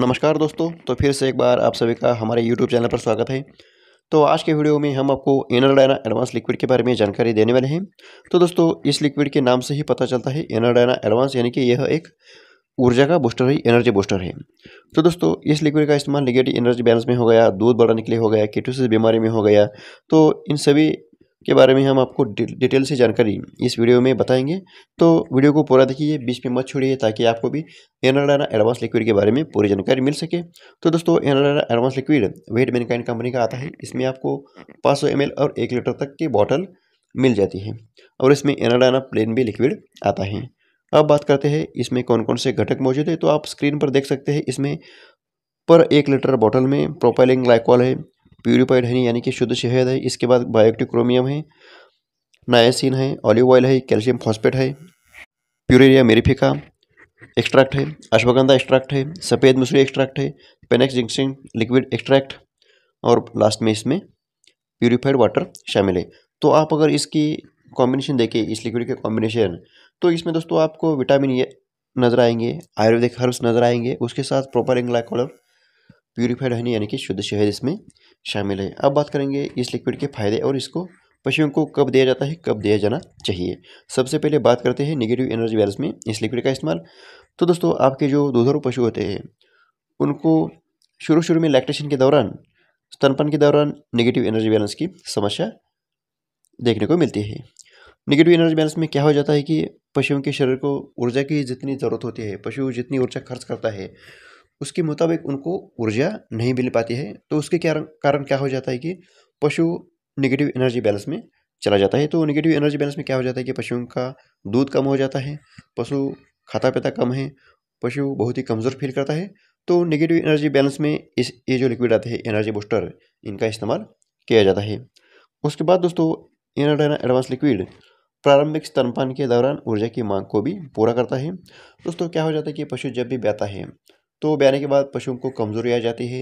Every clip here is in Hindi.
नमस्कार दोस्तों तो फिर से एक बार आप सभी का हमारे यूट्यूब चैनल पर स्वागत है तो आज के वीडियो में हम आपको इनर डायना एडवांस लिक्विड के बारे में जानकारी देने वाले हैं तो दोस्तों इस लिक्विड के नाम से ही पता चलता है इनर डायना एडवांस यानी कि यह एक ऊर्जा का बूस्टर है एनर्जी बूस्टर है तो दोस्तों इस लिक्विड का इस्तेमाल निगेटिव एनर्जी बैलेंस में हो गया दूध बढ़ाने के लिए हो गया किटोसिस बीमारी में हो गया तो इन सभी के बारे में हम आपको डिटेल से जानकारी इस वीडियो में बताएंगे तो वीडियो को पूरा देखिए बीच में मत छोड़िए ताकि आपको भी एनाडाना एडवांस लिक्विड के बारे में पूरी जानकारी मिल सके तो दोस्तों एनाडाना advance liquid weight mankind company का आता है इसमें आपको पाँच सौ और एक लीटर तक की बॉटल मिल जाती है और इसमें एनाडाना प्लेन भी लिक्विड आता है अब बात करते हैं इसमें कौन कौन से घटक मौजूद है तो आप स्क्रीन पर देख सकते हैं इसमें पर एक लीटर बॉटल में प्रोपाइलिंग ग्लाइकॉल है प्यूरिफाइड है यानी कि शुद्ध शहद है इसके बाद बायोटिक क्रोमियम है नायासिन है ऑलिव ऑयल है कैल्शियम फॉस्फेट है प्यूरेरिया मेरीफिका एक्सट्रैक्ट है अश्वगंधा एक्स्ट्रैक्ट है सफ़ेद मसूरी एक्स्ट्रैक्ट है पेनेक्स जिंक्सिन लिक्विड एक्स्ट्रैक्ट और लास्ट में इसमें प्योरीफाइड वाटर शामिल है तो आप अगर इसकी कॉम्बिनेशन देखें इस लिक्विड के कॉम्बिनेशन तो इसमें दोस्तों आपको विटामिन ए नज़र आएंगे आयुर्वेदिक हर्ब्स नज़र आएंगे उसके साथ प्रॉपर एंग्लाइकोलर प्योरीफाइड हनी यानी कि शुद्ध शहद इसमें शामिल है अब बात करेंगे इस लिक्विड के फायदे और इसको पशुओं को कब दिया जाता है कब दिया जाना चाहिए सबसे पहले बात करते हैं नेगेटिव एनर्जी बैलेंस में इस लिक्विड का इस्तेमाल तो दोस्तों आपके जो दूधरू पशु होते हैं उनको शुरू शुरू में लैक्टेशन के दौरान स्तनपन के दौरान नेगेटिव एनर्जी बैलेंस की समस्या देखने को मिलती है नेगेटिव एनर्जी बैलेंस में क्या हो जाता है कि पशुओं के शरीर को ऊर्जा की जितनी ज़रूरत होती है पशु जितनी ऊर्जा खर्च करता है उसके मुताबिक उनको ऊर्जा नहीं मिल पाती है तो उसके कारण कारण क्या हो जाता है कि पशु नेगेटिव एनर्जी बैलेंस में चला जाता है तो नेगेटिव एनर्जी बैलेंस में क्या हो जाता है कि पशुओं का दूध कम हो जाता है पशु खाता पीता कम है पशु बहुत ही कमज़ोर फील करता है तो नेगेटिव एनर्जी बैलेंस में इस ये जो लिक्विड आते हैं एनर्जी बूस्टर इनका इस्तेमाल किया जाता है उसके बाद दोस्तों एनाडाना एडवांस लिक्विड प्रारंभिक स्तनपान के दौरान ऊर्जा की मांग को भी पूरा करता है दोस्तों क्या हो जाता है कि पशु जब भी बहता है तो ब्याने के बाद पशुओं को कमज़ोरी आ जाती है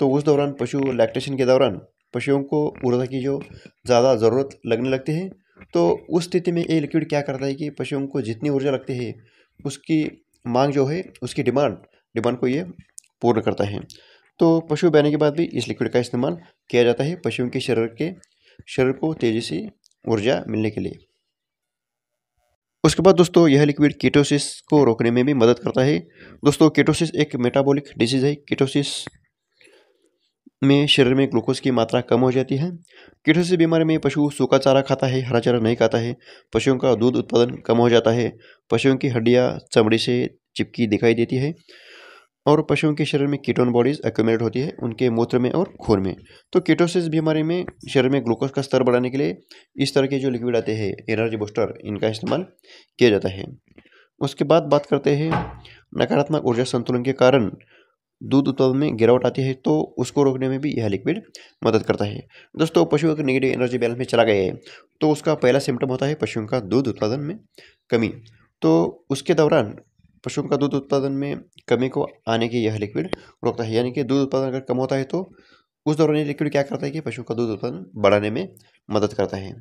तो उस दौरान पशु लैक्टेशन के दौरान पशुओं को ऊर्जा की जो ज़्यादा ज़रूरत लगने लगती है तो उस स्थिति में ये लिक्विड क्या करता है कि पशुओं को जितनी ऊर्जा लगती है उसकी मांग जो है उसकी डिमांड डिमांड को ये पूर्ण करता है तो पशु बहने के बाद भी इस लिक्विड का इस्तेमाल किया जाता है पशुओं के शरीर के शरीर को तेज़ी से ऊर्जा मिलने के लिए उसके बाद दोस्तों यह लिक्विड कीटोसिस को रोकने में भी मदद करता है दोस्तों कीटोसिस एक मेटाबॉलिक डिजीज़ है कीटोसिस में शरीर में ग्लूकोज की मात्रा कम हो जाती है कीटोसिस बीमारी में पशु सूखा चारा खाता है हरा चारा नहीं खाता है पशुओं का दूध उत्पादन कम हो जाता है पशुओं की हड्डियाँ चमड़ी से चिपकी दिखाई देती है और पशुओं के शरीर में कीटोन बॉडीज़ एक्यूमलेट होती है उनके मूत्र में और खून में तो कीटोसिस बीमारी में शरीर में ग्लूकोज का स्तर बढ़ाने के लिए इस तरह के जो लिक्विड आते हैं एनर्जी बूस्टर इनका इस्तेमाल किया जाता है उसके बाद बात करते हैं नकारात्मक ऊर्जा संतुलन के कारण दूध उत्पादन में गिरावट आती है तो उसको रोकने में भी यह लिक्विड मदद करता है दोस्तों पशु अगर नेगेटिव एनर्जी बैलेंस में चला गया है तो उसका पहला सिम्टम होता है पशुओं का दूध उत्पादन में कमी तो उसके दौरान पशुओं का दूध उत्पादन में कमी को आने की यह लिक्विड रोकता है यानी कि दूध उत्पादन अगर कम होता है तो उस दौरान ये लिक्विड क्या करता है कि पशुओं का दूध उत्पादन बढ़ाने में मदद करता है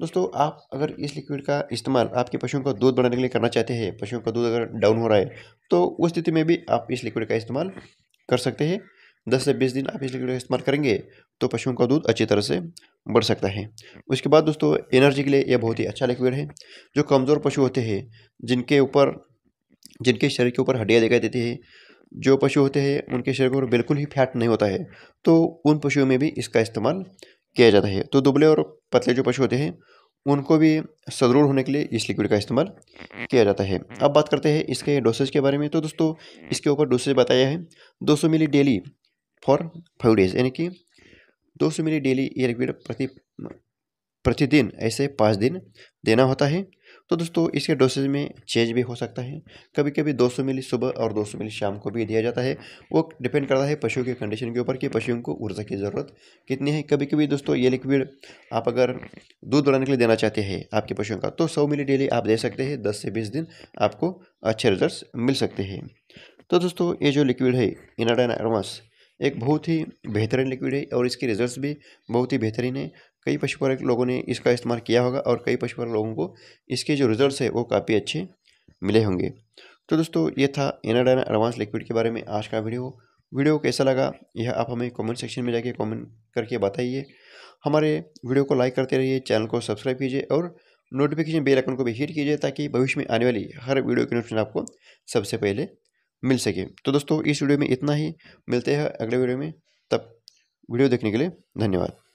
दोस्तों आप अगर इस लिक्विड का इस्तेमाल आपके पशुओं का दूध बढ़ाने के लिए करना चाहते हैं पशुओं का दूध अगर डाउन हो रहा है तो उस स्थिति में भी आप इस लिक्विड का इस्तेमाल कर सकते हैं दस से बीस दिन आप इस लिक्विड का इस्तेमाल करेंगे तो पशुओं का दूध अच्छी तरह से बढ़ सकता है उसके बाद दोस्तों एनर्जी के लिए यह बहुत ही अच्छा लिक्विड है जो कमज़ोर पशु होते हैं जिनके ऊपर जिनके शरीर के ऊपर हड्डियाँ दिखाई देती है जो पशु होते हैं उनके शरीर के ऊपर बिल्कुल ही फैट नहीं होता है तो उन पशुओं में भी इसका इस्तेमाल किया जाता है तो दुबले और पतले जो पशु होते हैं उनको भी सदरूर होने के लिए इस लिक्विड का इस्तेमाल किया जाता है अब बात करते हैं इसके डोसेज के बारे में तो दोस्तों इसके ऊपर डोसेज बताया है 200 मिली डेली फॉर फाइव डेज यानी कि 200 मिली डेली ये लिक्विड प्रति प्रतिदिन ऐसे पाँच दिन देना होता है तो दोस्तों इसके डोसेज में चेंज भी हो सकता है कभी कभी 200 मिली सुबह और 200 मिली शाम को भी दिया जाता है वो डिपेंड करता है पशुओं के कंडीशन के ऊपर कि पशुओं को ऊर्जा की ज़रूरत कितनी है कभी कभी दोस्तों ये लिक्विड आप अगर दूध बढ़ाने के लिए देना चाहते हैं आपके पशुओं का तो सौ मिली डेली आप दे सकते हैं दस से बीस दिन आपको अच्छे रिजल्ट मिल सकते हैं तो दोस्तों ये जो लिक्विड है इनाडाइन एडवांस एक बहुत ही बेहतरीन लिक्विड है और इसके रिजल्ट्स भी बहुत ही बेहतरीन है कई पशुपालक लोगों ने इसका इस्तेमाल किया होगा और कई पशुपालक लोगों को इसके जो रिजल्ट है वो काफ़ी अच्छे मिले होंगे तो दोस्तों ये था एनाडाना एडवांस लिक्विड के बारे में आज का वीडियो वीडियो कैसा लगा यह आप हमें कमेंट सेक्शन में जाके कमेंट करके बताइए हमारे वीडियो को लाइक करते रहिए चैनल को सब्सक्राइब कीजिए और नोटिफिकेशन बेल आइकन को भी हिट कीजिए ताकि भविष्य में आने वाली हर वीडियो की नोटिफिकेशन आपको सबसे पहले मिल सके तो दोस्तों इस वीडियो में इतना ही मिलते हैं अगले वीडियो में तब वीडियो देखने के लिए धन्यवाद